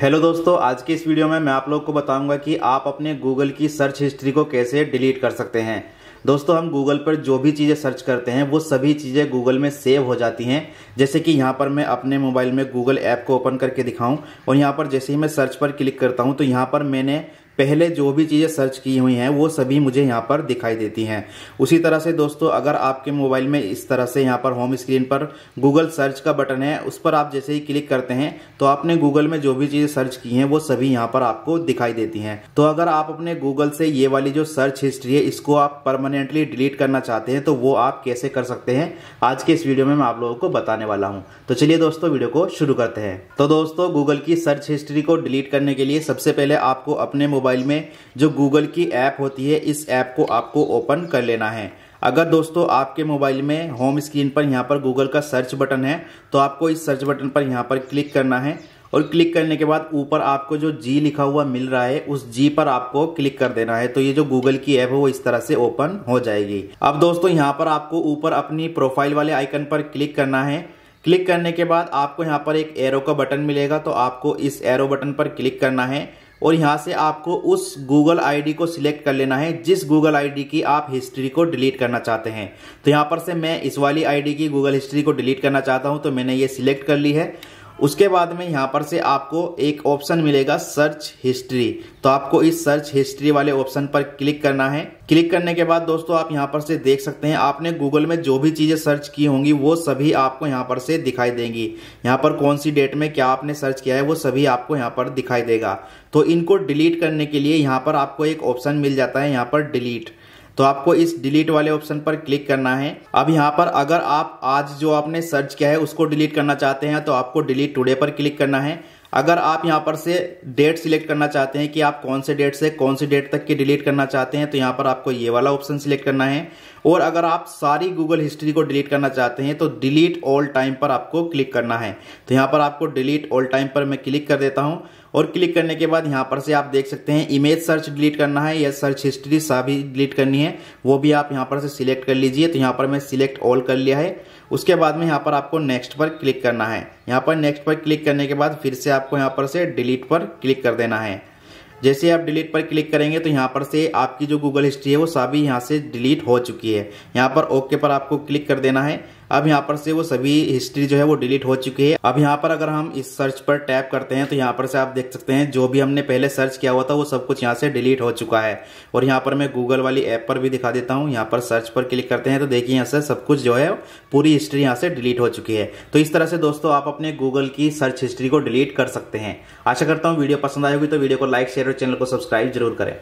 hello दोस्तों आज की इस वीडियो में मैं आप लोग को बताऊंगा कि आप अपने गूगल की सर्च हिस्ट्री को कैसे डिलीट कर सकते हैं दोस्तों हम गूगल पर जो भी चीज़ें सर्च करते हैं वो सभी चीज़ें गूगल में सेव हो जाती हैं जैसे कि यहाँ पर मैं अपने मोबाइल में गूगल ऐप को ओपन करके दिखाऊं और यहाँ पर जैसे ही मैं सर्च पर क्लिक करता हूँ तो यहाँ पर मैंने पहले जो भी चीज़ें सर्च की हुई हैं वो सभी मुझे यहाँ पर दिखाई देती हैं उसी तरह से दोस्तों अगर आपके मोबाइल में इस तरह से यहाँ पर होम स्क्रीन पर गूगल सर्च का बटन है उस पर आप जैसे ही क्लिक करते हैं तो आपने गूगल में जो भी चीज़ें सर्च की हैं वो सभी यहाँ पर आपको दिखाई देती हैं तो अगर आप अपने गूगल से ये वाली जो सर्च हिस्ट्री है इसको आप परमानेंटली डिलीट करना चाहते हैं तो वो आप कैसे कर सकते हैं आज के इस वीडियो में मैं आप लोगों को बताने वाला हूँ तो चलिए दोस्तों वीडियो को शुरू करते हैं तो दोस्तों गूगल की सर्च हिस्ट्री को डिलीट करने के लिए सबसे पहले आपको अपने मोबाइल मोबाइल में जो गूगल की ऐप होती है इस ऐप को आपको ओपन कर लेना है अगर दोस्तों आपके मोबाइल में होम स्क्रीन पर यहाँ पर गूगल का सर्च बटन है तो आपको इस सर्च बटन पर यहाँ पर क्लिक करना है और क्लिक करने के बाद ऊपर आपको जो जी लिखा हुआ मिल रहा है उस जी पर आपको क्लिक कर देना है तो ये जो गूगल की ऐप है वो इस तरह से ओपन हो जाएगी अब दोस्तों यहाँ पर आपको ऊपर अपनी प्रोफाइल वाले आइकन पर क्लिक करना है क्लिक करने के बाद आपको यहाँ पर एक एरो का बटन मिलेगा तो आपको इस एरो बटन पर क्लिक करना है और यहाँ से आपको उस गूगल आईडी को सिलेक्ट कर लेना है जिस गूगल आईडी की आप हिस्ट्री को डिलीट करना चाहते हैं तो यहाँ पर से मैं इस वाली आईडी की गूगल हिस्ट्री को डिलीट करना चाहता हूँ तो मैंने ये सिलेक्ट कर ली है उसके बाद में यहाँ पर से आपको एक ऑप्शन मिलेगा सर्च हिस्ट्री तो आपको इस सर्च हिस्ट्री वाले ऑप्शन पर क्लिक करना है क्लिक करने के बाद दोस्तों आप यहाँ पर से देख सकते हैं आपने गूगल में जो भी चीज़ें सर्च की होंगी वो सभी आपको यहाँ पर से दिखाई देंगी यहाँ पर कौन सी डेट में क्या आपने सर्च किया है वो सभी आपको यहाँ पर दिखाई देगा तो इनको डिलीट करने के लिए यहाँ पर आपको एक ऑप्शन मिल जाता है यहाँ पर डिलीट तो आपको इस डिलीट वाले ऑप्शन पर क्लिक करना है अब यहाँ पर अगर आप आज जो आपने सर्च किया है उसको डिलीट करना चाहते हैं तो आपको डिलीट टुडे पर क्लिक करना है अगर आप यहाँ पर से डेट सिलेक्ट करना चाहते हैं कि आप कौन से डेट से कौन सी डेट तक की डिलीट करना चाहते हैं तो यहाँ पर आपको ये वाला ऑप्शन सिलेक्ट करना है और अगर आप सारी गूगल हिस्ट्री को डिलीट करना चाहते हैं तो डिलीट ऑल टाइम पर आपको क्लिक करना है तो यहाँ पर आपको डिलीट ऑल टाइम पर मैं क्लिक कर देता हूँ और क्लिक करने के बाद यहाँ पर से आप देख सकते हैं इमेज सर्च डिलीट करना है या सर्च हिस्ट्री सभी डिलीट करनी है वो भी आप यहाँ पर से सिलेक्ट कर लीजिए तो यहाँ पर मैं सिलेक्ट ऑल कर लिया है उसके बाद में यहाँ पर आपको नेक्स्ट पर क्लिक करना है यहाँ पर नेक्स्ट पर क्लिक करने के बाद फिर से आपको यहाँ पर से डिलीट पर क्लिक कर देना है जैसे आप डिलीट पर क्लिक करेंगे तो यहाँ पर से आपकी जो गूगल हिस्ट्री है वो सभी यहाँ से डिलीट हो चुकी है यहाँ पर ओके पर आपको क्लिक कर देना है अब यहाँ पर से वो सभी हिस्ट्री जो है वो डिलीट हो चुकी है अब यहाँ पर अगर हम इस सर्च पर टैप करते हैं तो यहाँ पर से आप देख सकते हैं जो भी हमने पहले सर्च किया हुआ था वो सब कुछ यहाँ से डिलीट हो चुका है और यहाँ पर मैं गूगल वाली ऐप पर भी दिखा देता हूँ यहाँ पर सर्च पर क्लिक करते हैं तो देखिए यहाँ से सब कुछ जो है पूरी हिस्ट्री यहाँ से डिलीट हो चुकी है तो इस तरह से दोस्तों आप अपने गूगल की सर्च हिस्ट्री को डिलीट कर सकते हैं आशा करता हूँ वीडियो पसंद आएगी तो वीडियो को लाइक शेयर और चैनल को सब्सक्राइब जरूर करें